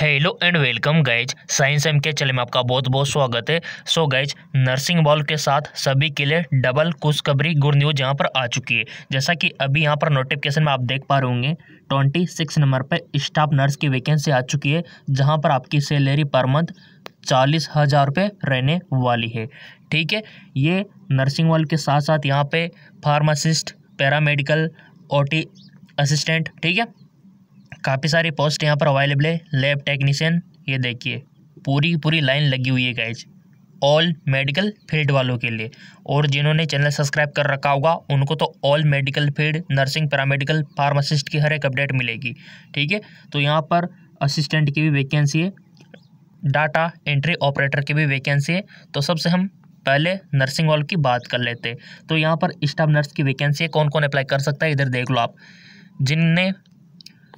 hello and welcome guys science M K चले में आपका बहुत बहुत स्वागत है सो गाइज नर्सिंग बॉल के साथ सभी के लिए डबल खुशखबरी गुड न्यूज यहाँ पर आ चुकी है जैसा कि अभी यहाँ पर नोटिफिकेशन में आप देख पा रहे होंगे ट्वेंटी सिक्स नंबर पर स्टाफ नर्स की वैकेंसी आ चुकी है जहाँ पर आपकी सैलरी पर मंथ चालीस हज़ार रुपये रहने वाली है ठीक है ये नर्सिंग बॉल के साथ साथ यहाँ पर फार्मासिस्ट पैरामेडिकल ओ असिस्टेंट ठीक है काफ़ी सारी पोस्ट यहाँ पर अवेलेबल है लैब टेक्नीशियन ये देखिए पूरी पूरी लाइन लगी हुई है गाइज ऑल मेडिकल फील्ड वालों के लिए और जिन्होंने चैनल सब्सक्राइब कर रखा होगा उनको तो all medical field nursing paramedical pharmacist की हर एक अपडेट मिलेगी ठीक है तो यहाँ पर असिस्टेंट की भी वैकेंसी है डाटा एंट्री ऑपरेटर की भी वैकेंसी है तो सबसे हम पहले नर्सिंग वॉल की बात कर लेते तो यहाँ पर स्टाफ नर्स की वैकेंसी है कौन कौन अप्लाई कर सकता है इधर देख लो आप जिनने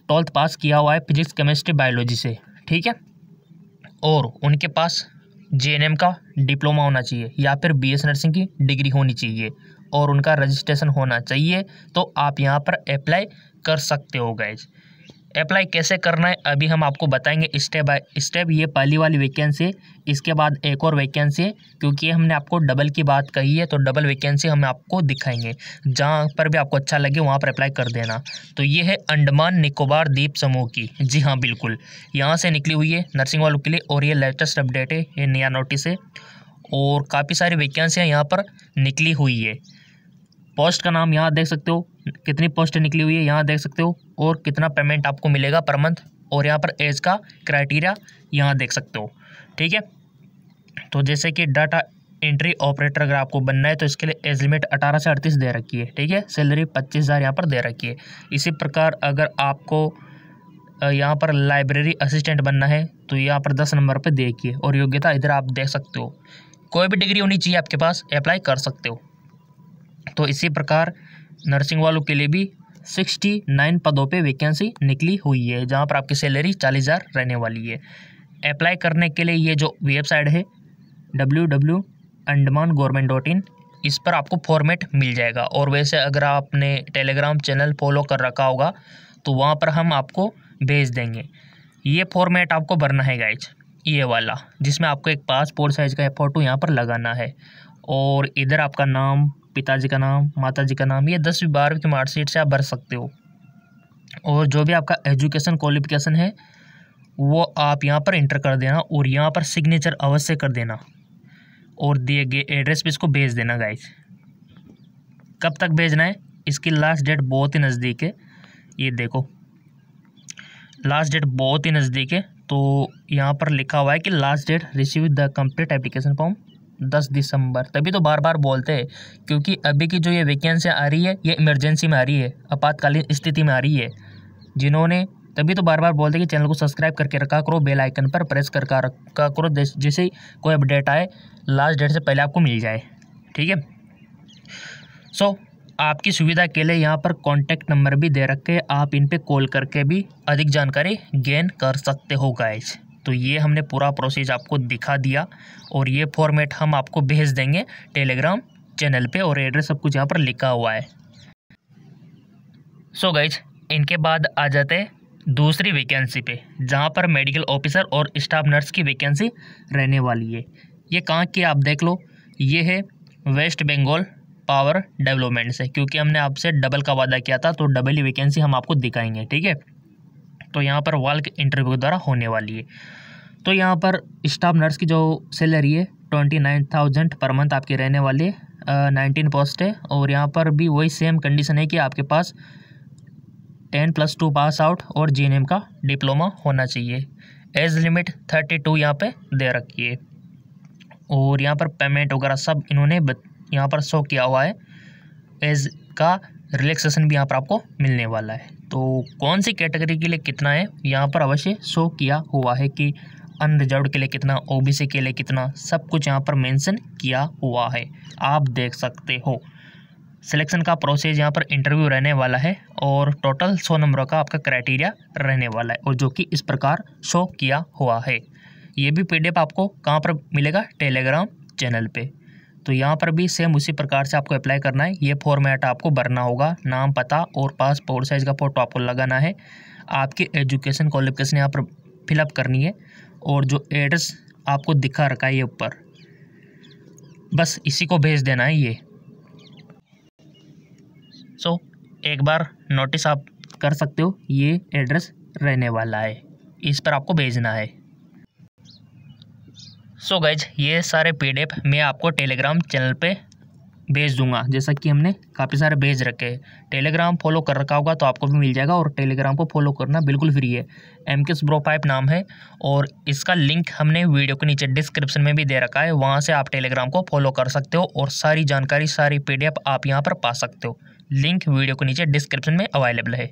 ट्वेल्थ पास किया हुआ है फिजिक्स केमिस्ट्री बायोलॉजी से ठीक है और उनके पास जे का डिप्लोमा होना चाहिए या फिर बी नर्सिंग की डिग्री होनी चाहिए और उनका रजिस्ट्रेशन होना चाहिए तो आप यहाँ पर अप्लाई कर सकते हो गैज अप्लाई कैसे करना है अभी हम आपको बताएंगे स्टेप बाय स्टेप ये पहली वाली वैकेंसी इसके बाद एक और वैकेंसी क्योंकि हमने आपको डबल की बात कही है तो डबल वैकेंसी हम आपको दिखाएंगे जहाँ पर भी आपको अच्छा लगे वहाँ पर अप्लाई कर देना तो ये है अंडमान निकोबार द्वीप समूह की जी हाँ बिल्कुल यहाँ से निकली हुई है नर्सिंग वालों के लिए और ये लेटेस्ट अपडेट है ये नया नोटिस है और काफ़ी सारी वैकेंसियाँ यहाँ पर निकली हुई है पोस्ट का नाम यहाँ देख सकते हो कितनी पोस्ट निकली हुई है यहाँ देख सकते हो और कितना पेमेंट आपको मिलेगा पर मंथ और यहाँ पर एज का क्राइटेरिया यहाँ देख सकते हो ठीक है तो जैसे कि डाटा एंट्री ऑपरेटर अगर आपको बनना है तो इसके लिए एज लिमिट अठारह से अड़तीस दे रखी है ठीक है सैलरी पच्चीस हज़ार यहाँ पर दे रखी है इसी प्रकार अगर आपको यहाँ पर लाइब्रेरी असिस्टेंट बनना है तो यहाँ पर दस नंबर पर देखिए और योग्यता इधर आप देख सकते हो कोई भी डिग्री होनी चाहिए आपके पास अप्लाई कर सकते हो तो इसी प्रकार नर्सिंग वालों के लिए भी सिक्सटी नाइन पदों पे वैकेंसी निकली हुई है जहाँ पर आपकी सैलरी चालीस हज़ार रहने वाली है अप्लाई करने के लिए ये जो वेबसाइट है W W Andaman government dot in इस पर आपको फॉर्मेट मिल जाएगा और वैसे अगर आपने टेलीग्राम चैनल फॉलो कर रखा होगा तो वहाँ पर हम आपको भेज देंगे ये फॉर्मेट आपको भरना है गाइज ये वाला जिसमें आपको एक पासपोर्ट साइज़ का फोटो यहाँ पर लगाना है और इधर आपका नाम पिताजी का नाम माताजी का नाम ये दसवीं बारहवीं की मार्कशीट से आप भर सकते हो और जो भी आपका एजुकेशन क्वालिफिकेशन है वो आप यहाँ पर इंटर कर देना और यहाँ पर सिग्नेचर अवश्य कर देना और दिए गए एड्रेस पे इसको भेज देना गाइस कब तक भेजना है इसकी लास्ट डेट बहुत ही नज़दीक है ये देखो लास्ट डेट बहुत ही नज़दीक है तो यहाँ पर लिखा हुआ है कि last date receive the complete application form दस दिसंबर तभी तो बार बार बोलते हैं क्योंकि अभी की जो ये वैकेंसी आ रही है ये इमरजेंसी में आ रही है आपातकालीन स्थिति में आ रही है जिन्होंने तभी तो बार बार बोलते हैं कि चैनल को सब्सक्राइब करके रखा करो बेल आइकन पर प्रेस कर रखा करो जैसे कोई अपडेट आए लास्ट डेट से पहले आपको मिल जाए ठीक है सो आपकी सुविधा के लिए यहाँ पर कॉन्टैक्ट नंबर भी दे रखे आप इन पर कॉल करके भी अधिक जानकारी गेन कर सकते हो गाइज तो ये हमने पूरा प्रोसेस आपको दिखा दिया और ये फॉर्मेट हम आपको भेज देंगे टेलीग्राम चैनल पे और एड्रेस सब कुछ यहाँ पर लिखा हुआ है सो so गाइज इनके बाद आ जाते हैं दूसरी वैकेंसी पे जहाँ पर मेडिकल ऑफिसर और स्टाफ नर्स की वैकेंसी रहने वाली है ये कहाँ की आप देख लो ये है वेस्ट बंगाल पावर डेवलपमेंट से क्योंकि हमने आपसे डबल का वादा किया था तो डबल ही वैकेंसी हम आपको दिखाएंगे ठीक है तो यहाँ पर वाल इंटरव्यू के द्वारा होने वाली है तो यहाँ पर स्टाफ नर्स की जो सैलरी है twenty nine thousand per month आपकी रहने वाली है नाइनटीन पोस्ट है और यहाँ पर भी वही सेम कंडीशन है कि आपके पास ten plus two pass out और जी का डिप्लोमा होना चाहिए एज लिमिट थर्टी टू यहाँ पर दे रखिए और यहाँ पर पेमेंट वगैरह सब इन्होंने यहाँ पर शो किया हुआ है एज का रिलैक्सेशन भी यहाँ पर आपको मिलने वाला है तो कौन सी कैटेगरी के लिए कितना है यहाँ पर अवश्य शो किया हुआ है कि अनरिजर्व के लिए कितना ओबीसी के लिए कितना सब कुछ यहाँ पर मेंशन किया हुआ है आप देख सकते हो सिलेक्शन का प्रोसेस यहाँ पर इंटरव्यू रहने वाला है और टोटल सौ नंबरों का आपका क्राइटेरिया रहने वाला है और जो कि इस प्रकार शो किया हुआ है ये भी पी आपको कहाँ पर मिलेगा टेलीग्राम चैनल पर तो यहाँ पर भी सेम उसी प्रकार से आपको अप्लाई करना है ये फॉर्मेट आपको भरना होगा नाम पता और पासपोर्ट साइज़ का फ़ोटो आपको लगाना है आपकी एजुकेशन क्वालिफिकेशन यहाँ पर फिलअप करनी है और जो एड्रेस आपको दिखा रखा है ये ऊपर बस इसी को भेज देना है ये सो so, एक बार नोटिस आप कर सकते हो ये एड्रेस रहने वाला है इस पर आपको भेजना है सो गैज ये सारे पी मैं आपको टेलीग्राम चैनल पे भेज दूंगा जैसा कि हमने काफ़ी सारे भेज रखे हैं टेलीग्राम फॉलो कर रखा होगा तो आपको भी मिल जाएगा और टेलीग्राम को फॉलो करना बिल्कुल फ्री है एम के ब्रोपाइप नाम है और इसका लिंक हमने वीडियो के नीचे डिस्क्रिप्शन में भी दे रखा है वहाँ से आप टेलीग्राम को फॉलो कर सकते हो और सारी जानकारी सारी पी आप यहाँ पर पा सकते हो लिंक वीडियो के नीचे डिस्क्रिप्शन में अवेलेबल है